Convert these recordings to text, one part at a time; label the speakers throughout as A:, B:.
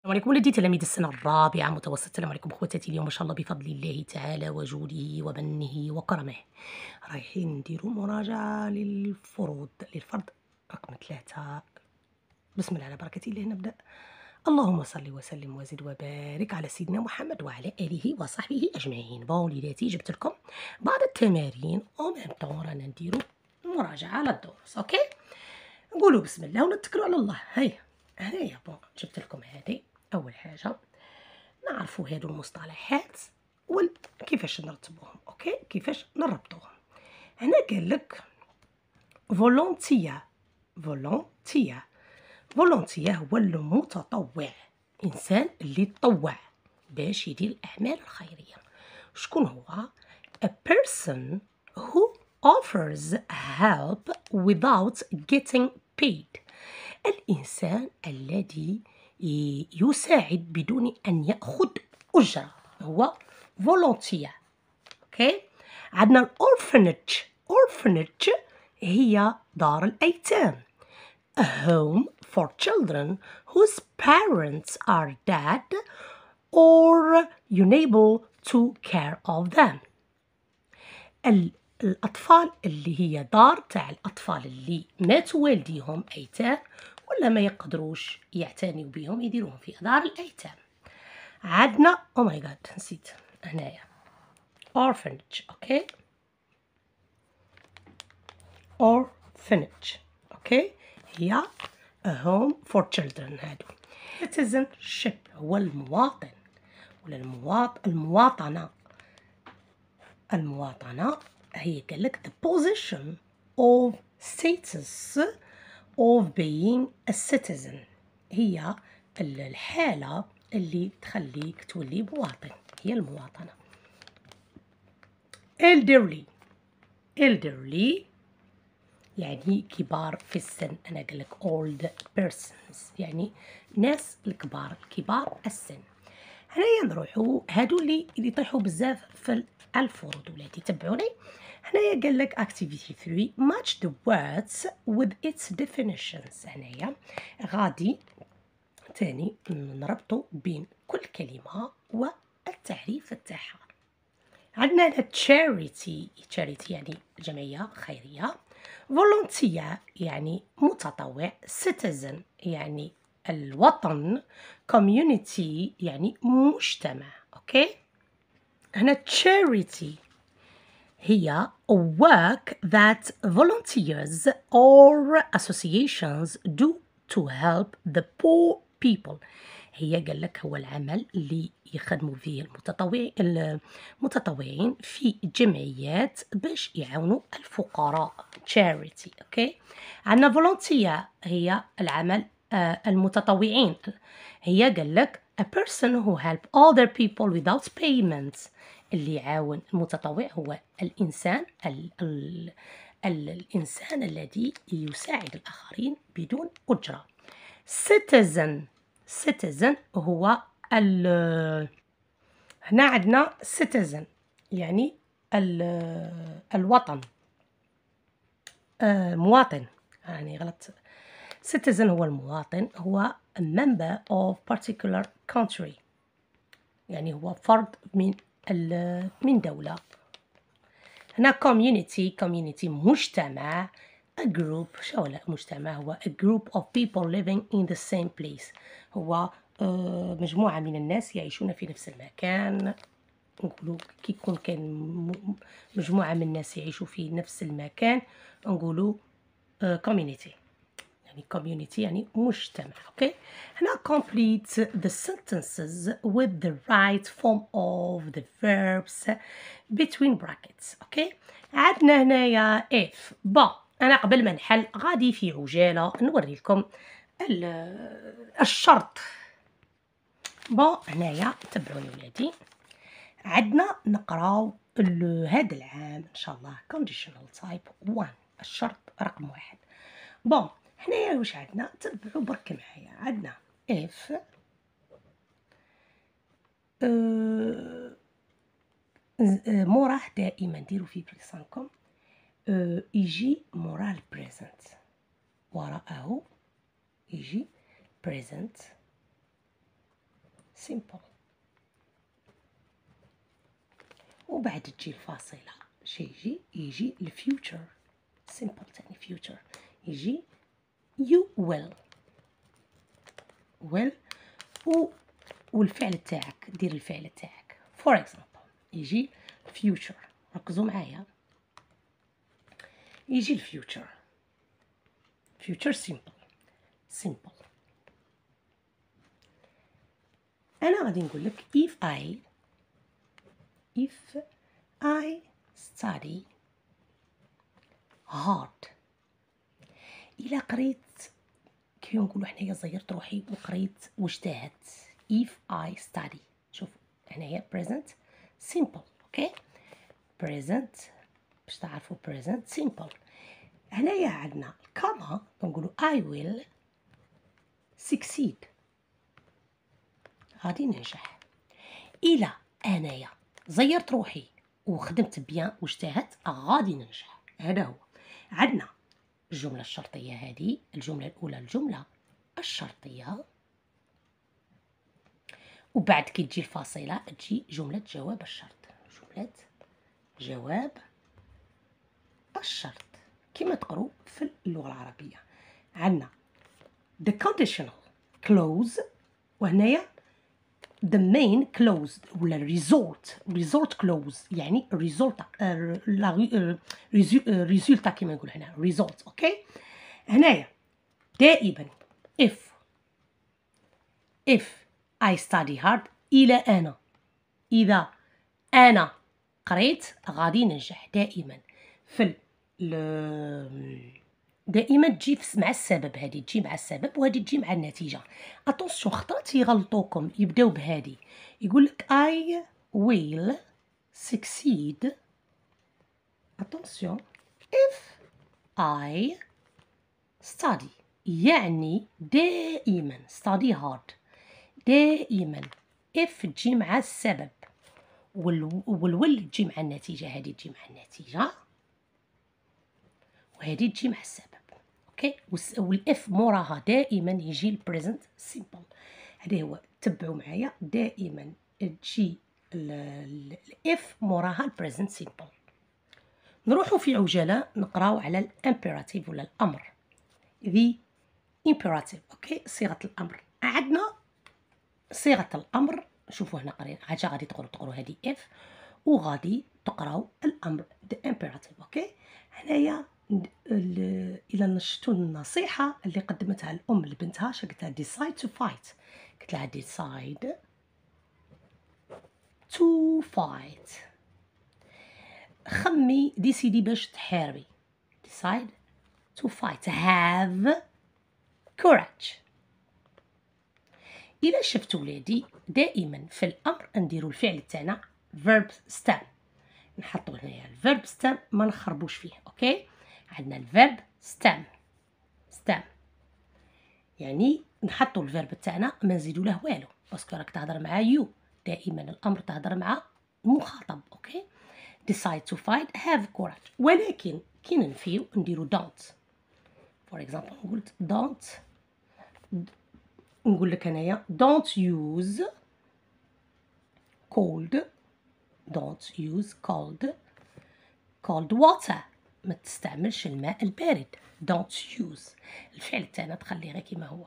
A: السلام عليكم ولدي تلاميذ السنة الرابعة متوسط السلام عليكم خواتاتي اليوم إن شاء الله بفضل الله تعالى وجوده ومنه وكرمه رايحين نديرو مراجعة للفروض للفرض رقم ثلاثة بسم الله على بركة الله نبدأ اللهم صل وسلم وزد وبارك على سيدنا محمد وعلى آله وصحبه أجمعين بون وليداتي جبت لكم بعض التمارين أو ميم رانا نديرو مراجعة على الدروس أوكي نقولوا بسم الله ونتكلوا على الله هيا هنايا بون جبت لكم هذه اول حاجه نعرفوا هادو المصطلحات وكيفاش نرتبوهم اوكي كيفاش نربطوهم هنا قال لك فولونتيا فولونتيا فولونتيا هو المتطوع انسان اللي تطوع باش يدير الاعمال الخيريه شكون هو a person who offers help without getting paid الانسان الذي يساعد بدون أن يأخذ أجرة هو فولونتير أوكي عندنا الأورفنج أورفنج هي دار الأيتام a home for children whose parents are dead or unable to care of them الأطفال اللي هي دار تاع الأطفال اللي ماتوا والديهم أيتام ولا ما يقدروش يعتنيو بهم يديروهم في دار الايتام عندنا او ماي جاد نسيت هنايا اورفنج اوكي اورفنج اوكي هي هوم فور for هادو سيتيزن شيب هو المواطن ولا المواطن المواطنة المواطنة هي قالك ذا بوزيشن اوف سيتيز of being a citizen هي الحالة اللي تخليك تولي مواطن هي المواطنة elderly elderly يعني كبار في السن أنا قلت old persons يعني ناس الكبار الكبار السن هنايا نروحو هادو اللي يطيحوا بزاف في الفروض ولا تبعوني هنايا قال لك activity 3 match the words with its definitions هنايا غادي تاني نربطو بين كل كلمة والتعريف تاعها عندنا هنا charity charity يعني جمعية خيرية volunteer يعني متطوع citizen يعني الوطن community يعني مجتمع اوكي هنا charity هي work that volunteers or associations do to help the poor people هي قال لك هو العمل اللي يخدموا فيه المتطوعين المتطوعين في جمعيات باش يعاونوا الفقراء charity اوكي عندنا volunteer هي العمل آه المتطوعين هي قال لك a person who help other people without payment اللي يعاون المتطوع هو الإنسان ال ال الإنسان الذي يساعد الآخرين بدون أجرة سيتيزن سيتيزن هو ال هنا عندنا سيتيزن يعني ال الوطن آه، مواطن يعني غلط سيتيزن هو المواطن هو member of particular country يعني هو فرد من من دولة هنا community community مجتمع a group شو لا مجتمع هو a group of people living in the same place هو آه، مجموعة من الناس يعيشون في نفس المكان نقولوا كي يكون كان مجموعة من الناس يعيشوا في نفس المكان نقولوا آه، community يعني community يعني مجتمع اوكي هنا complete the sentences with the right form of the verbs between brackets اوكي عندنا هنايا if با انا قبل ما نحل غادي في عجاله نوري لكم الشرط بون هنايا تبعوني ولادي عندنا نقراو هذا العام ان شاء الله conditional type 1 الشرط رقم واحد بون حنايا واش عندنا تبعو برك معايا عندنا اف ا موراه دائما ديروا فيه بلسانكم أه يجي موراه البريزنت وراءه يجي بريزنت سيمبل وبعد تجي الفاصلة شي يجي يجي الفيوتشر سيمبل تاني فيوتشر يجي you will will will و والفعل تاعك دير الفعل تاعك for example يجي future ركزوا معايا يجي future future simple simple انا غادي نقول لك if i if i study hard الى قريت خلينا نقولوا حنايا زيرت روحي وقريت واجتهدت if I study شوف هنايا present simple اوكي present باش تعرفوا present simple هنايا عندنا كما نقولوا I will succeed غادي ننجح الى انايا زيرت روحي وخدمت بيان واجتهدت غادي ننجح هذا هو عندنا الجملة الشرطية هذه الجملة الأولى الجملة الشرطية وبعد كي تجي الفاصلة تجي جملة جواب الشرط جملة جواب الشرط كما تقروا في اللغة العربية عندنا the conditional clause وهنايا the main closed ولا result result closed يعني result آه، لا آه، آه، result كما نقول هنا result اوكي هنايا دائما if if I study hard إلى أنا إذا أنا قريت غادي ننجح دائما في دائما تجي مع السبب هذه تجي مع السبب وهذه تجي مع النتيجه اتونسيون خطا يغلطوكم يبداو بهذه يقول لك اي ويل سكسيد اتونسيون اف اي ستادي يعني دائما ستادي هارد دائما اف تجي مع السبب والول تجي مع النتيجه هذه تجي مع النتيجه وهذه تجي مع السبب اوكي والاف موراها دائما يجي البريزنت سيمبل هذا هو تبعوا معايا دائما تجي الاف موراها البريزنت سيمبل نروحوا في عجاله نقراو على الامبيراتيف ولا الامر ذي امبيراتيف اوكي صيغه الامر عندنا صيغه الامر شوفوا هنا قريت حاجه غادي تقروا تقروا هذه اف وغادي تقراو الامر ذا امبيراتيف اوكي هنايا الى نشتو النصيحه اللي قدمتها الام لبنتها شقتها لها decide to fight قلت لها decide to fight خمي ديسيدي باش تحاربي decide to fight have courage الى شفت ولادي دائما في الامر نديرو الفعل تاعنا verb stem نحطو هنايا الفيرب stem ما نخربوش فيه اوكي عندنا الفيرب ستام ستام يعني نحطوا الفيرب تاعنا ما نزيدوا له والو باسكو راك تهضر مع يو دائما الامر تهضر مع المخاطب اوكي decide to fight have courage ولكن كي ننفيو نديرو don't فور اكزامبل نقول don't نقول لك انايا don't use cold don't use cold cold water ما تستعملش الماء البارد دونت يوز الفعل تاعنا تخلي غير كيما هو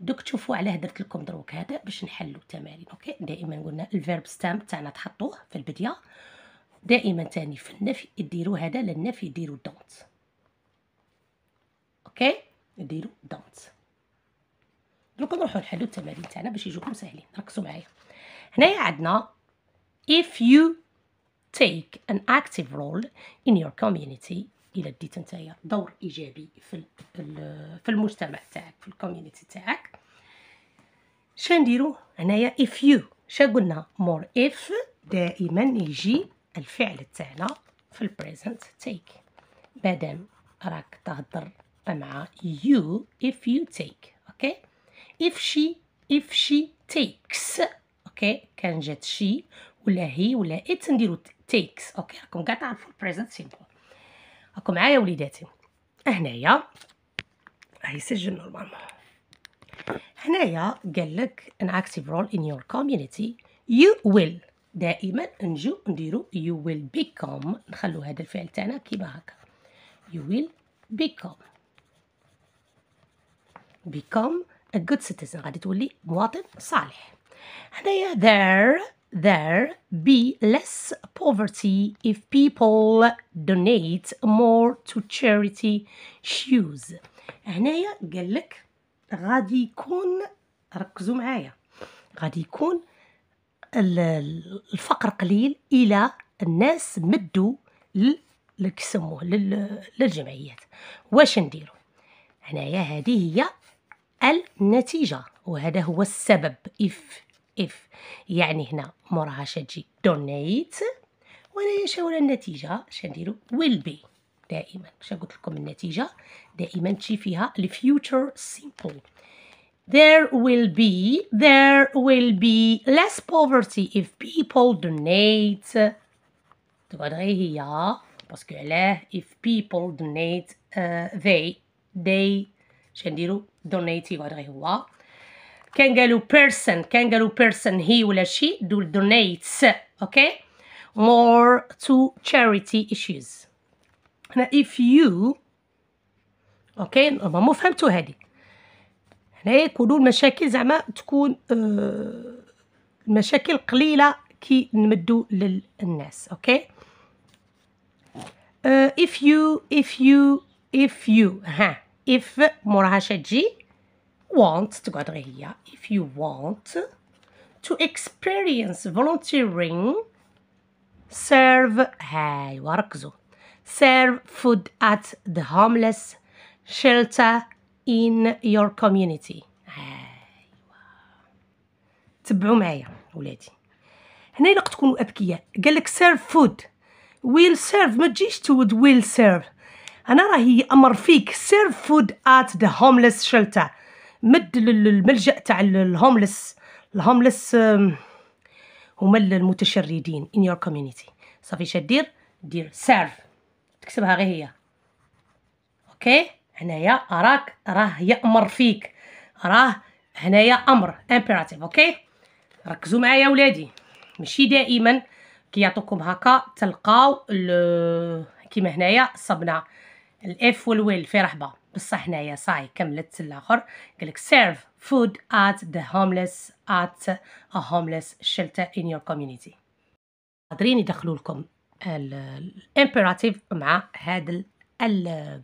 A: دوك تشوفوا علاه درت لكم دروك هذا باش نحلوا التمارين اوكي دائما قلنا الفيرب ستام تاعنا تحطوه في البدايه دائما تاني في النفي ديروا هذا للنفي ديروا دونت اوكي ديروا دونت دروك نروحوا نحلوا التمارين تاعنا باش يجوكم ساهلين ركزوا معايا هنايا عندنا if you take an active role in your community الا ديت نتايا دور ايجابي في في المجتمع تاعك في الكوميونيتي تاعك شا نديرو هنايا if you شا قلنا more if دائما يجي الفعل تاعنا في البريزنت take مادام راك تهضر مع you if you take اوكي okay? if she if she takes اوكي okay? كان جات she ولا هي ولا ات نديرو تيكس اوكي راكم كاع تعرفوا البريزنت سيمبل راكم معايا وليداتي هنايا هاي سجل نورمالمون هنايا قال لك ان اكتيف رول ان يور كوميونيتي يو ويل دائما نجو نديرو يو ويل بيكوم نخلو هذا الفعل تاعنا كيما هكا يو ويل بيكوم بيكوم ا good citizen غادي تولي مواطن صالح هنايا there there be less poverty if people donate more to charity shoes هنايا قال لك غادي يكون ركزوا معايا غادي يكون الفقر قليل الى الناس مدوا لكسموه للجمعيات واش نديرو هنايا هذه هي النتيجه وهذا هو السبب if اف يعني هنا موراها شتجي دونيت وانايا شاولا النتيجه شنديرو ويل بي دائما باش قلت لكم النتيجه دائما تجي فيها الفيوتشر سيمبل There will be, there will be less poverty if people donate. تقعد هي باسكو علاه if people donate uh, they they شنديرو donate يقعد هو كان قالوا person كان قالوا person هي ولا شي دول donates اوكي okay? more to charity issues هنا if you اوكي okay. ما فهمتوا هذه هنا يكونوا المشاكل زعما تكون آه المشاكل قليله كي نمدوا للناس اوكي okay. آه if you if you if you ها if موراها شتجي want to go to Adria, if you want to experience volunteering, serve hey, workzo, serve food at the homeless shelter in your community. تبعوا معايا ولادي هنا الا تكونوا اذكياء قال لك سيرف فود ويل سيرف ما تجيش تود ويل سيرف انا راهي امر فيك سيرف فود ات ذا مد للملجا تاع الهوملس الهوملس هما المتشردين ان يور كوميونيتي صافي شدير دير سيرف تكتبها غير هي اوكي هنايا اراك راه يامر فيك راه هنايا امر امبيراتيف اوكي ركزوا معايا ولادي ماشي دائما كيعطوكم هكا تلقاو كيما هنايا صبنا الاف والويل في رحبه بصح هنايا صاي كملت الاخر قالك سيرف فود ات ذا هومليس ات ا هومليس شيلتر ان يور كوميونيتي قادرين يدخلوا لكم الامبيراتيف مع هذا ال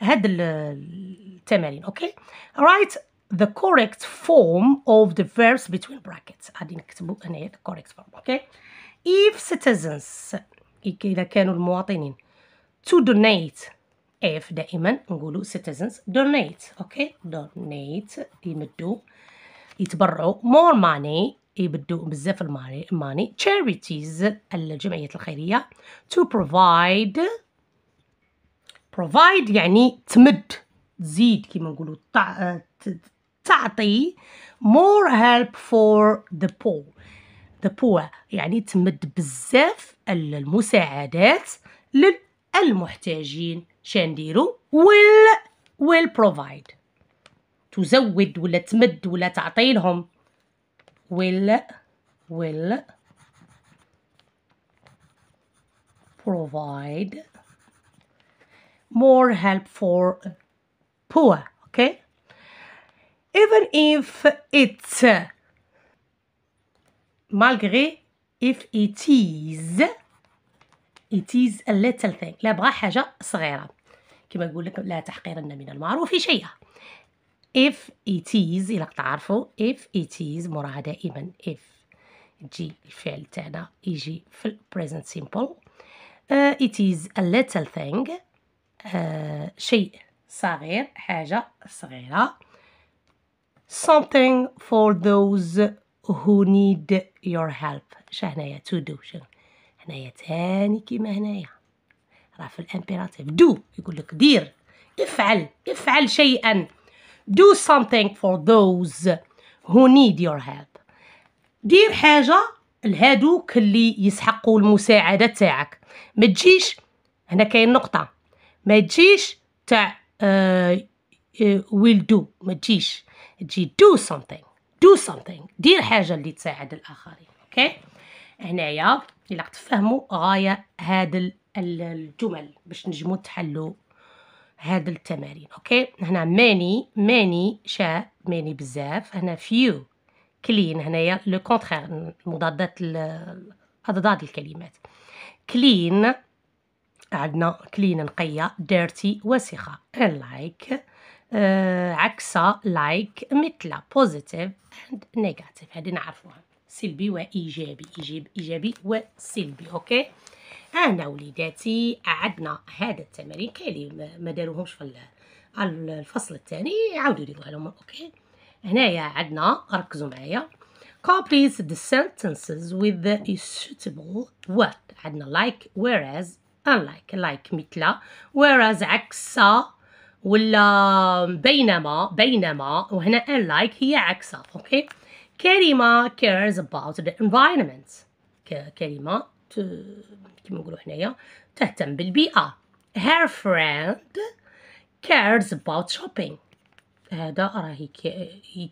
A: هاد التمارين اوكي رايت ذا كوريكت فورم اوف ذا فيرس بتوين براكيتس غادي نكتبوا هنا ذا كوريكت فورم اوكي اف سيتيزنز اذا كانوا المواطنين تو دونيت اف دائما نقولوا citizens donate اوكي donate يمدوا يتبرعوا more money يبدوا بزاف الماني ماني تشاريتيز الجمعيات الخيرية to provide provide يعني تمد تزيد كيما نقولوا تعطي more help for the poor the poor يعني تمد بزاف المساعدات للمحتاجين شنديرو will will provide تزود ولا تمد ولا تعطي لهم will will provide more help for poor okay even if it's malgré if it is it is a little thing لا بغا حاجه صغيره كما نقول لك لا تحقيرن من المعروف شيئا if it is إلا تعرفوا if it is مراها دائما if تجي الفعل تاعنا يجي في ال present simple uh, it is a little thing uh, شيء صغير حاجة صغيرة something for those who need your help شهنايا to do شنو هنايا تاني كيما هنايا راه في الامبيراتيف دو يقول لك دير افعل افعل شيئا do something for those who need your help دير حاجة لهادوك اللي يسحقوا المساعدة تاعك ما تجيش هنا كاين نقطة ما تجيش تاع اه ويل آه، دو ما تجيش تجي do something do something دير حاجة اللي تساعد الآخرين اوكي هنايا الا تفهموا غاية هذا الجمل باش نجمو تحلو هاد التمارين اوكي هنا ماني ماني شاء ماني بزاف هنا فيو كلين هنايا لو كونترير مضادات اضداد الكلمات كلين عندنا كلين نقيه ديرتي وسخه لايك آه عكسه لايك مثل بوزيتيف اند نيجاتيف هذه نعرفوها سلبي وايجابي ايجابي ايجابي وسلبي اوكي انا وليداتي اعدنا هذا التمارين كاين ما داروهمش في الفصل الثاني عاودوا ديروها لهم اوكي هنايا عندنا ركزوا معايا complete the sentences with the suitable word عندنا like whereas unlike like مثل whereas عكس ولا بينما بينما وهنا unlike هي عكسها اوكي كلمة cares about the environment كلمة كيما نقولوا حنايا تهتم بالبيئه هير فريند كيرز اباوت شوبينغ هذا راه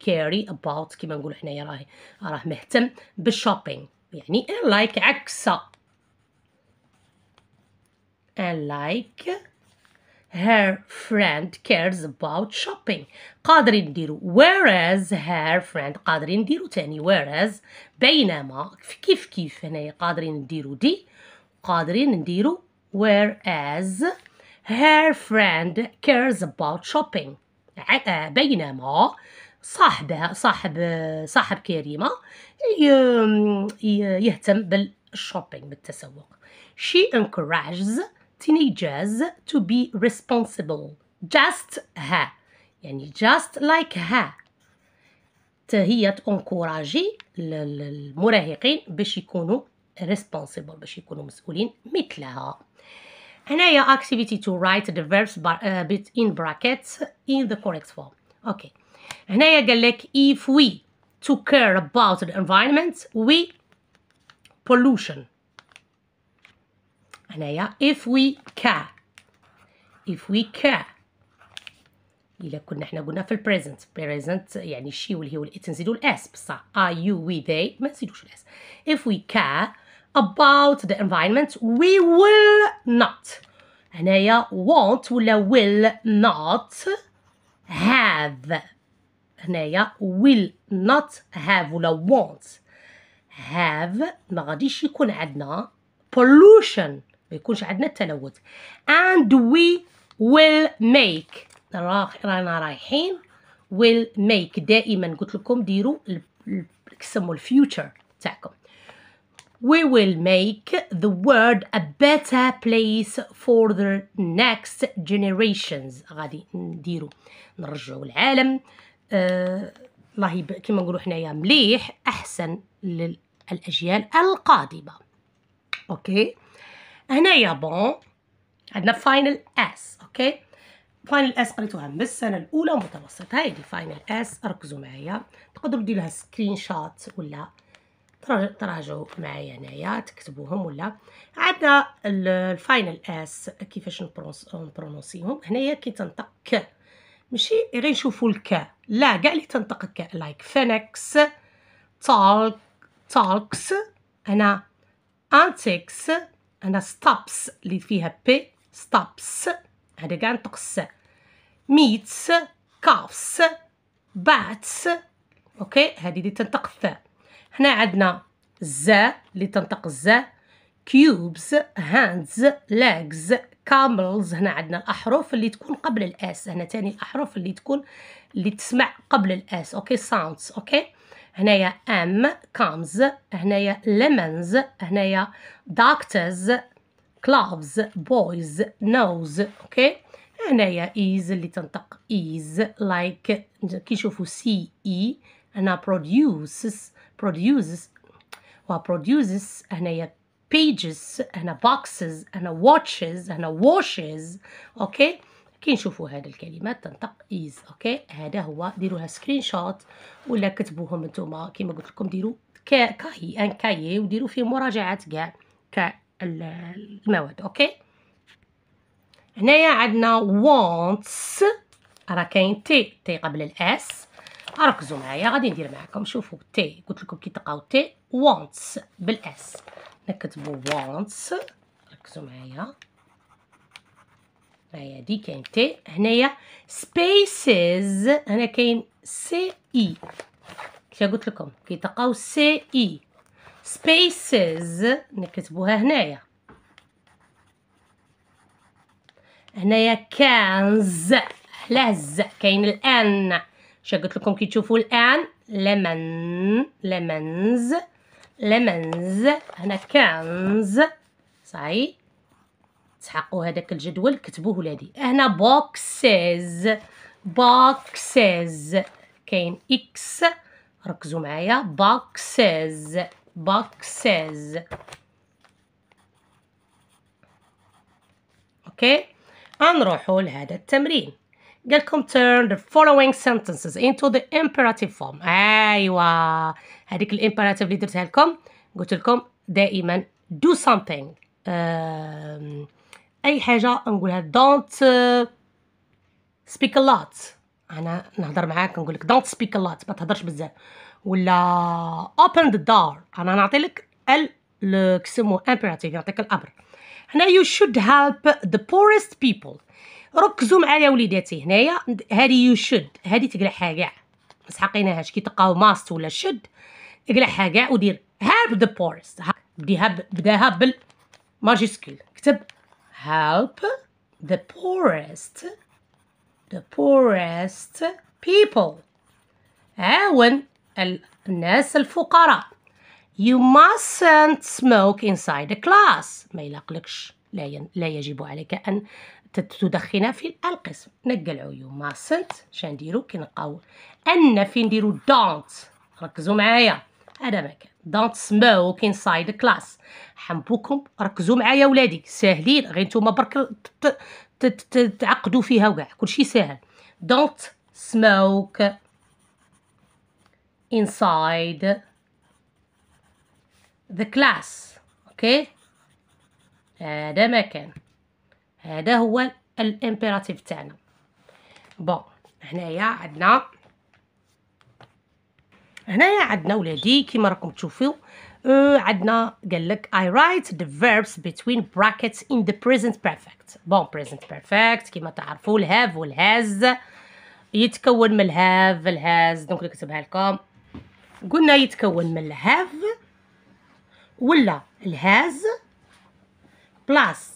A: كيري اباوت كيما نقولوا حنايا راه راه مهتم بالشوبينغ يعني ان لايك عكسه ان لايك like her friend cares about shopping قادرين نديرو whereas her friend قادرين نديرو تاني whereas بينما كيف كيف هنا قادرين نديرو دي قادرين نديرو whereas her friend cares about shopping آه، بينما صاحب صاحب صاحب كريمه يهتم بالشوبينج بالتسوق she encourages teenagers to be responsible just her يعني just like her هي تانكوراجي المراهقين باش يكونوا responsible باش يكونوا مسؤولين مثلها هنايا activity to write the verbs uh, bit in brackets in the correct form okay هنايا قال لك if we to care about the environment we pollution هنايا if we can if we can الا كنا حنا قلنا في البريزنت بريزنت يعني شي هو الات نزيدو الاس بصح are you we they ما نزيدوش الاس if we care about the environment we will not هنايا won't ولا will not have هنايا will not have ولا won't have ما غاديش يكون عندنا pollution ما يكونش عندنا التلوث and we will make رانا رايحين will make دائما قلت لكم ديروا كسموا الفيوتشر تاعكم we will make the world a better place for the next generations غادي نديرو نرجعو العالم آه، الله يب... كما نقولوا حنايا مليح احسن للاجيال القادمه اوكي هنا يا بون عندنا فاينل اس اوكي فاينل اس قريتوها من السنه الاولى متوسطه هايدي فاينل اس ركزوا معايا تقدروا ديروا لها سكرين شوت ولا تراجعوا معايا هنايا تكتبوهم ولا عندنا الفاينل اس كيفاش نبرونسيهم هنايا كي تنطق ك ماشي غير نشوفوا الك لا كاع اللي تنطق ك لايك فينكس تالك تالكس هنا انتكس أنا stops اللي فيها بي stops هذا كاع نقص meets coughs bats اوكي هذه اللي تنطق الثاء هنا عندنا ز اللي تنطق ز كيوبز هاندز legs كاملز هنا عندنا الاحرف اللي تكون قبل الاس هنا تاني الاحرف اللي تكون اللي تسمع قبل الاس اوكي sounds اوكي هنايا ام comes هنايا lemons هنايا doctors gloves boys nose اوكي okay? هنايا is اللي تنطق is like كي تشوفوا سي اي هنا produces produces و produces هنايا pages a boxes a watches And washes okay? كي نشوفوا هاد الكلمات تنطق ايز اوكي هذا هو ديروا لها سكرين شوت ولا كتبوهم نتوما كما قلت لكم ديروا كاي ان كاي وديروا فيه مراجعات كاع تاع المواد اوكي هنايا عندنا wants راه كاين تي تي قبل الاس ركزوا معايا غادي ندير معكم شوفوا تي قلت لكم كي تلقاو تي wants بالاس نكتبوا wants ركزوا معايا راهي هادي كاين تي هنايا e. سبيسز هنا كاين سي اي كيف قلت لكم تلقاو سي اي سبيسز نكتبوها هنايا هنايا كانز علاه ز كاين الان شا قلت لكم كي تشوفوا الان لمن لمنز لمنز هنا كانز صحيح تحقوا هذاك الجدول كتبوه ولادي هنا بوكسز بوكسز كاين اكس ركزوا معايا بوكسز بوكسز اوكي غنروحوا لهذا التمرين قالكم turn the following sentences into the imperative form ايوا هذيك الامبيراتيف اللي درتها لكم قلت لكم دائما do something um, اي حاجه نقولها دونت سبيك لوت انا نهضر معاك نقول لك دونت سبيك لوت ما تهضرش بزاف ولا اوبن ذا دور انا نعطي لك ال كسمو امبيراتيف يعطيك الامر هنا يو شود هيلب ذا بورست بيبل ركزوا معايا وليداتي هنايا هذه يو شود هذه تقلعها كاع ما سحقيناهاش كي تلقاو ماست ولا شد اقلعها كاع ودير هاب ذا بورست بديها بداها بال ماجيسكيل كتب help the poorest the poorest people عاون الناس الفقراء you mustn't smoke inside the class ما يلقلكش لا, ي... لا يجب عليك أن تدخن في القسم نقلعو you mustn't شنديرو كنقاو أن في نديرو don't ركزوا معايا هذا ما كان دونت سمو كاين سايد كلاس حنبوكم ركزوا معايا ولادي ساهلين غير نتوما برك تعقدوا فيها وكاع كلشي ساهل دونت سموك انسايد ذا كلاس اوكي هذا ما كان هذا هو الامبيراتيف تاعنا بون هنايا عندنا هنايا عندنا ولادي كيما راكم تشوفوا أه، عندنا قال لك اي رايت ذا فيربس between براكيتس ان ذا بريزنت بيرفكت بون بريزنت بيرفكت كيما تعرفوا الهاف والهاز يتكون من الهاف الهاز دونك نكتبها لكم قلنا يتكون من الهاف ولا الهاز بلاس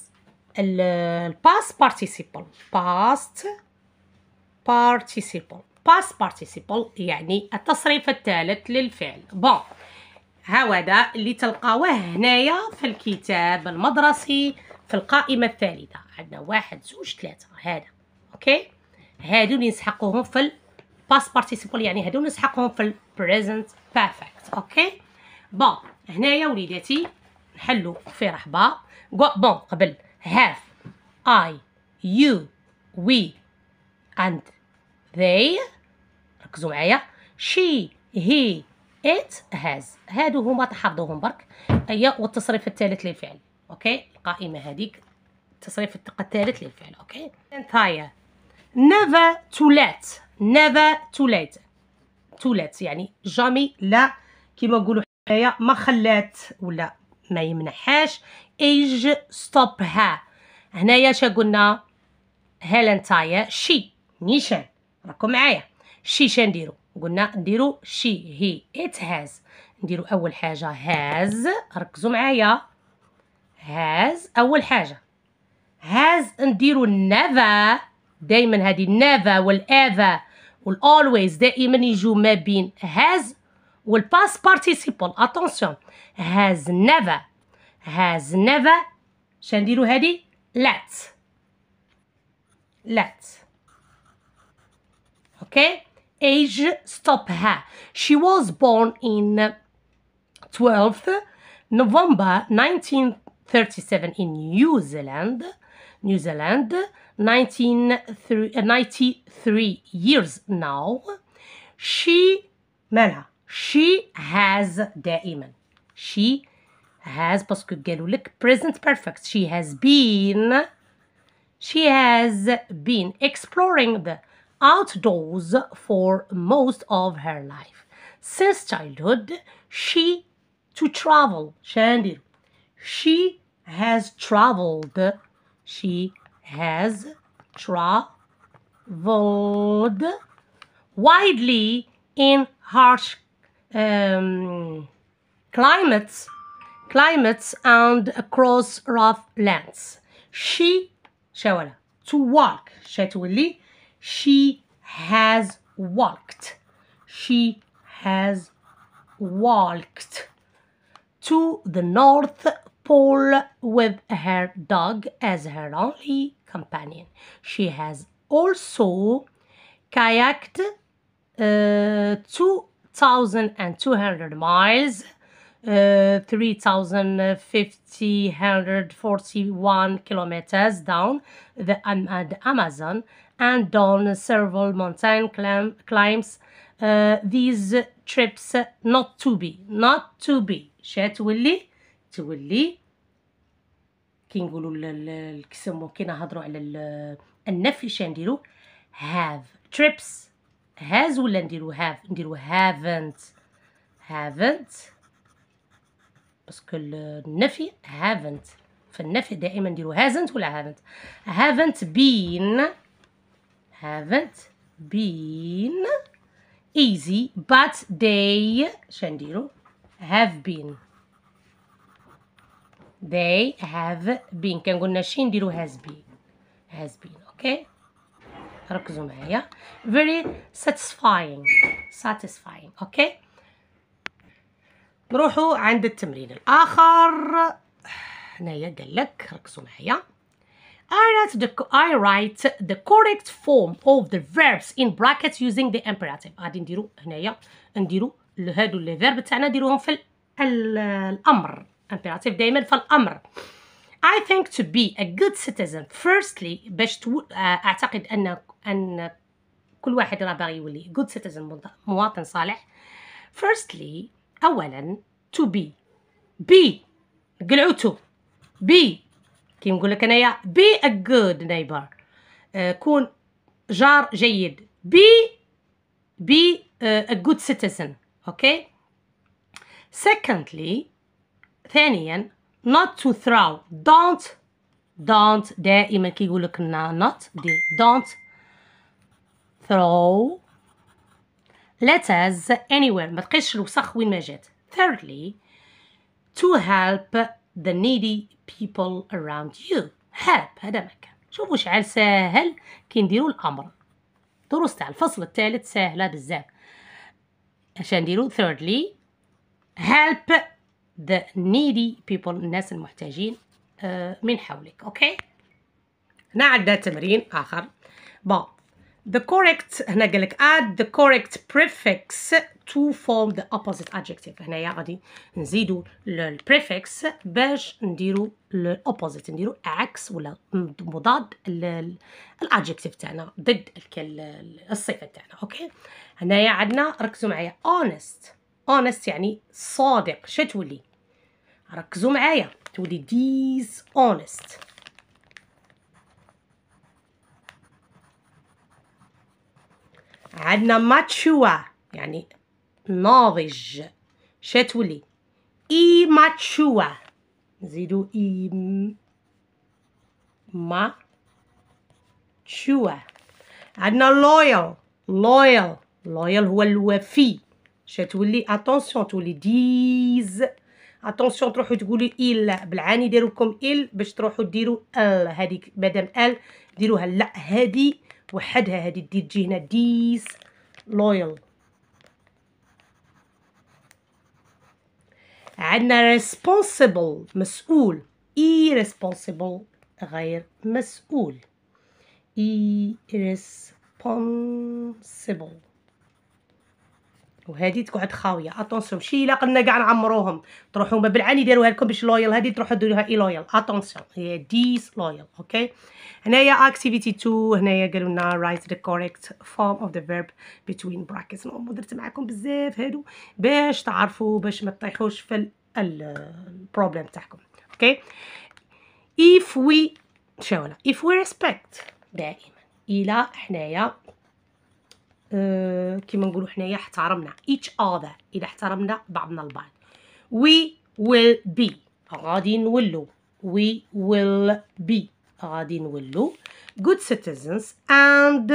A: الباس بارتيسيبل باست بارتيسيبل past participle يعني التصريف الثالث للفعل بون هذا اللي تلقاوه هنايا في الكتاب المدرسي في القائمة الثالثة عندنا واحد زوج ثلاثة هذا اوكي هادو اللي نسحقوهم في ال past participle يعني هادو نسحقوهم في ال present perfect اوكي بون هنايا وليداتي نحلو في رحبة بون قبل هاف I you we and they ركزوا معايا شي هي ات هاز هادو هما تحفظوهم برك هي والتصريف الثالث للفعل اوكي القائمه هذيك التصريف الثالث للفعل اوكي انتايا نيفر تو ليت نيفر تو ليت تو ليت يعني جامي لا كيما نقولوا حنايا ما خلات ولا ما يمنحهاش ايج ستوب ها هنايا شا قلنا تايا شي نيشان راكم معايا شي نديرو قلنا نديرو شي هي ات هاز نديرو اول حاجه هاز ركزوا معايا هاز اول حاجه هاز نديرو نافا دائما هذه النافا والافا والالويز دائما يجوا ما بين هاز والباس بارتيسيبل اتونسيون هاز نافا هاز نافا شنديرو هذه لات لات اوكي age stop her. She was born in 12th November 1937 in New Zealand. New Zealand, uh, 93 years now. She, Mela, she has دائما. She has باسكو قالوا present perfect. She has been she has been exploring the outdoors for most of her life. Since childhood, she to travel, Shandir. She has traveled. She has traveled widely in harsh um, climates, climates and across rough lands. She شاولة to walk شتولي she has walked. She has walked to the North Pole with her dog as her only companion. She has also kayaked uh, 2,200 miles, uh, 3,541 kilometers down the, um, the Amazon and done several mountain climb, climbs uh, these trips not to be not to be شات تولي تولي كي نقولوا الكسم كي نهضروا على النفي شا نديرو have trips has ولا نديرو have نديرو haven't haven't باسكو النفي haven't فالنفي دائما نديرو hasn't ولا haven't haven't been haven't been easy but they شنديرو have been they have been كنقولنا شي نديرو has been has been اوكي okay? ركزوا معايا very satisfying satisfying اوكي okay? نروحوا عند التمرين الاخر هنايا قال لك ركزوا معايا I write, the, I write the correct form of the verbs in brackets using the imperative غادي نديرو هنايا نديرو هادو لي فيرب تاعنا نديروهم في الامر imperative دائما في الامر I think to be a good citizen firstly باش تو... اعتقد ان ان كل واحد راه باغي يولي good citizen مواطن صالح firstly اولا to be be قلعوتو be كي نقول لك انايا بي ا جود نيبر كون جار جيد بي بي a good citizen اوكي okay? secondly ثانيا not to throw don't don't دائما كي يقول لك not دير don't throw letters anywhere ما تلقيش الوسخ وين ما جات thirdly to help the needy people around you help هذا مكان شوفوا شعال ساهل كي الامر دروس تاع الفصل الثالث ساهله بزاف عشان نديروا thirdly help the needy people الناس المحتاجين آه، من حولك اوكي هنا عندنا تمرين اخر بون the correct هنا قال لك add the correct prefix to form the opposite adjective هنايا غادي نزيدو البريفيكس باش نديرو الاوبوزيت نديرو عكس ولا مضاد الادجكتيف تاعنا ضد الصفه تاعنا اوكي هنايا عندنا ركزوا معايا honest honest يعني صادق شتولي ركزوا معايا تولي dishonest عندنا ماتشوا يعني ناضج شاتولي اي ماتشوا نزيدو اي ما تشوا عندنا لويال لويال لويال هو الوفي شاتولي تولي اتونسيون تولي ديز اتونسيون تروحوا تقولوا ال بالعاني ديروكم ال باش تروحوا ديروا ال هذيك مادام ال ديروها لا هذه وحدها هذه دير تجي هنا ديس لويال عندنا ريسبونسيبل مسؤول ريسبونسيبل غير مسؤول ريسبونسيبل وهذه تقعد خاويه اتونسيون ماشي الا قلنا كاع نعمروهم تروحوا هما بالعاني يديروها لكم باش لويال هذه تروحوا ديروها اي لويال اتونسيون هي ديس لويال اوكي هنايا اكتيفيتي 2 هنايا قالوا لنا رايت ذا كوريكت فورم اوف ذا فيرب بتوين براكتس نو درت معكم بزاف هادو باش تعرفوا باش ما تطيحوش في البروبليم تاعكم اوكي اف وي شاولا اف وي ريسبكت دائما الى حنايا آه كيما نقولوا حنايا احترمنا each other اذا احترمنا بعضنا البعض we will be غادي نولو we will be غادي نولو good citizens and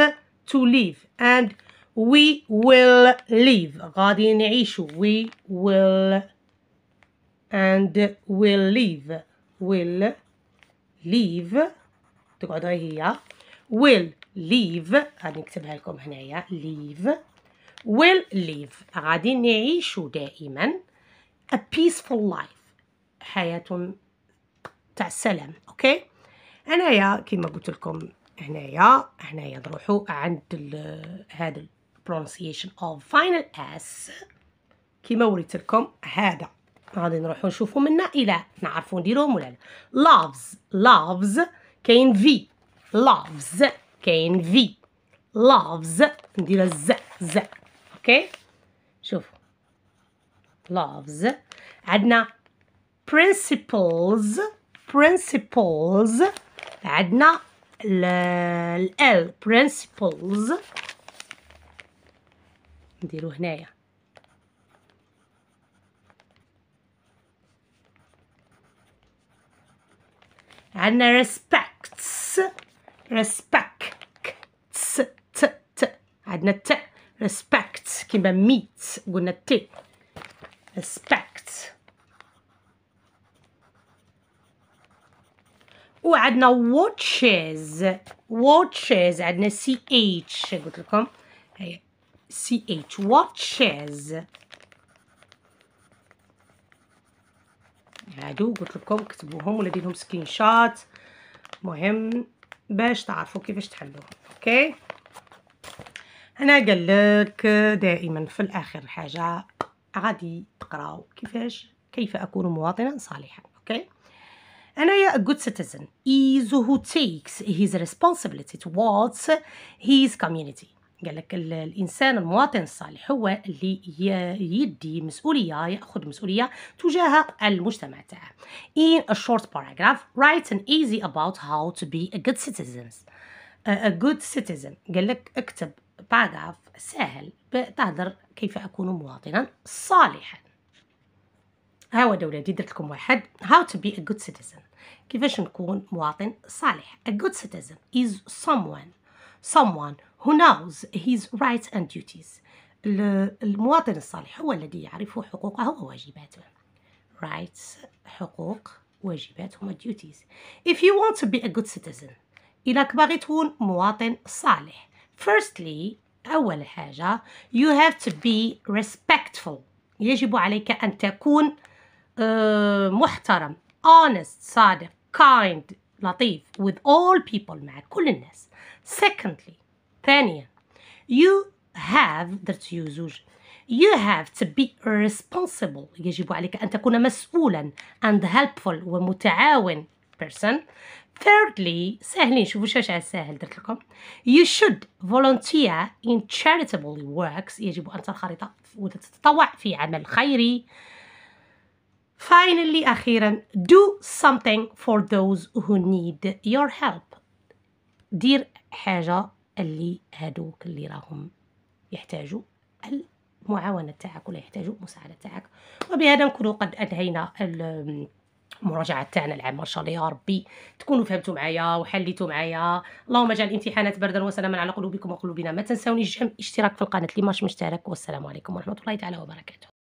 A: to live and we will live غادي نعيشو we will and will live will live تقعد غير هي will ليف غادي نكتبها لكم هنايا ليف ويل ليف غادي نعيش دائما a peaceful life حياة تاع السلام اوكي هنايا كيما قلت لكم هنايا هنايا نروحو عند هذا pronunciation of final s كيما وريت لكم هذا غادي نروحو نشوفو منا الى نعرفو نديروهم ولا لا loves loves كاين في loves كاين في لافز نديرها ز ز اوكي شوفوا لافز عندنا برينسيبلز برينسيبلز عندنا ال برينسيبلز نديرو هنايا عندنا ريسبكتس respect تس ت ت عندنا ت respect كيما meet قلنا ت respect وعندنا watches watches عندنا ch قلت لكم هي ch watches هادو قلت لكم كتبوهم ولا ديرهم سكرين شوت مهم باش تعرفوا كيفاش تحلوه اوكي انا قال لك دائما في الاخر حاجه غادي تقراو كيفاش كيف اكون مواطنا صالحا اوكي أنايا a good citizen is who takes his responsibility towards his community قال لك الإنسان المواطن الصالح هو اللي يدي مسؤولية يأخذ مسؤولية تجاه المجتمع تاعه In a short paragraph write an easy about how to be a good citizen a good citizen قال لك اكتب باراجراف سهل تهدر كيف أكون مواطنا صالحا ها هو دي درت لكم واحد how to be a good citizen كيفاش نكون مواطن صالح a good citizen is someone someone who knows his rights and duties المواطن الصالح هو الذي يعرف حقوقه وواجباته rights حقوق واجبات هما duties if you want to be a good citizen إذا باغي تكون مواطن صالح firstly أول حاجة you have to be respectful يجب عليك أن تكون محترم honest صادق kind لطيف with all people مع كل الناس secondly ثانيا you have درت you زوج you have to be responsible يجب عليك أن تكون مسؤولا and helpful ومتعاون person thirdly سهلين شوفوا شاش على سهل درت لكم you should volunteer in charitable works يجب أن تنخرط وتتطوع في عمل خيري finally أخيرا do something for those who need your help دير حاجة اللي هادوك اللي راهم يحتاجوا المعاونة تاعك ولا يحتاجوا المساعدة تاعك وبهذا نكون قد أنهينا المراجعة تاعنا العام ما شاء الله يا ربي تكونوا فهمتوا معايا وحليتوا معايا اللهم اجعل الامتحانات بردا وسلاما على قلوبكم وقلوبنا ما تنسونيش جمع اشتراك في القناة اللي ماش مشترك والسلام عليكم ورحمة الله تعالى وبركاته